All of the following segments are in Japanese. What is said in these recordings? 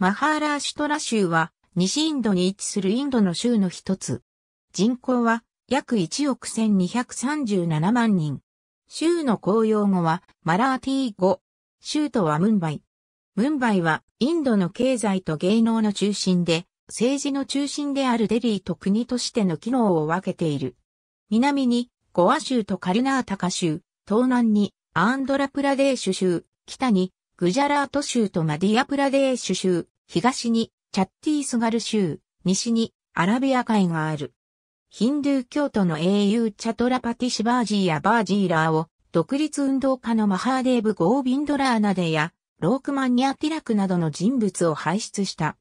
マハーラーシュトラ州は西インドに位置するインドの州の一つ。人口は約1億1237万人。州の公用語はマラーティー語。州都はムンバイ。ムンバイはインドの経済と芸能の中心で、政治の中心であるデリーと国としての機能を分けている。南にゴア州とカルナータカ州、東南にアンドラプラデーシュ州、北にグジャラート州とマディアプラデーシュ州、東にチャッティースガル州、西にアラビア海がある。ヒンドゥー教徒の英雄チャトラパティシバージーやバージーラーを独立運動家のマハーデーブ・ゴービンドラーナデやロークマンニアティラクなどの人物を輩出した。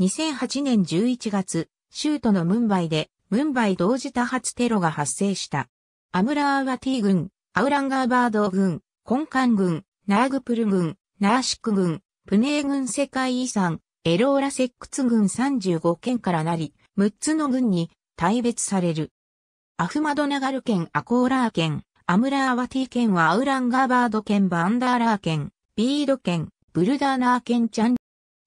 2008年11月、州都のムンバイでムンバイ同時多発テロが発生した。アムラーワティ軍、アウランガーバード軍、コンカン軍、ナーグプル軍、ナーシック軍、プネー軍、世界遺産、エローラセックツ郡35県からなり、6つの軍に大別される。アフマドナガル県アコーラー県、アムラーワティ県はアウランガーバード県バンダーラー県、ビード県、ブルダーナー県チャン。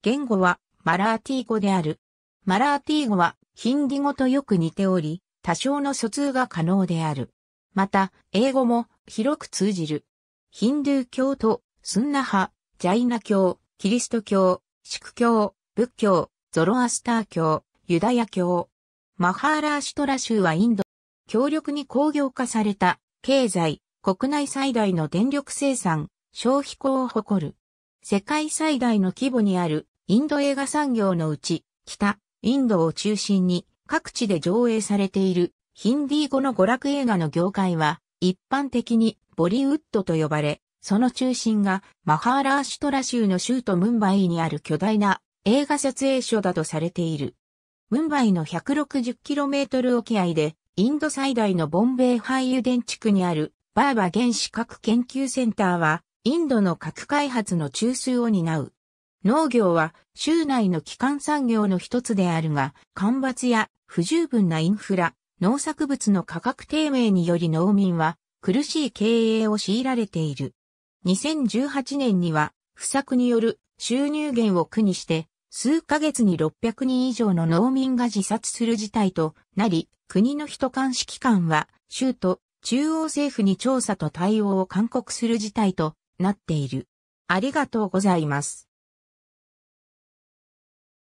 言語はマラーティー語である。マラーティー語はヒンディ語とよく似ており、多少の疎通が可能である。また、英語も広く通じる。ヒンドゥー教徒、スンナ派、ジャイナ教、キリスト教、宿教、仏教、ゾロアスター教、ユダヤ教。マハーラーシュトラ州はインド、強力に工業化された、経済、国内最大の電力生産、消費校を誇る。世界最大の規模にあるインド映画産業のうち、北、インドを中心に各地で上映されているヒンディー語の娯楽映画の業界は一般的にボリウッドと呼ばれ、その中心がマハーラーシュトラ州の州都ムンバイにある巨大な映画撮影所だとされている。ムンバイの 160km 沖合でインド最大のボンベイ廃油田地区にあるバーバ原子核研究センターはインドの核開発の中枢を担う。農業は州内の基幹産業の一つであるが、干ばつや不十分なインフラ、農作物の価格低迷により農民は苦しい経営を強いられている。2018年には、不作による収入源を苦にして、数ヶ月に600人以上の農民が自殺する事態となり、国の人監視機関は、州と中央政府に調査と対応を勧告する事態となっている。ありがとうございます。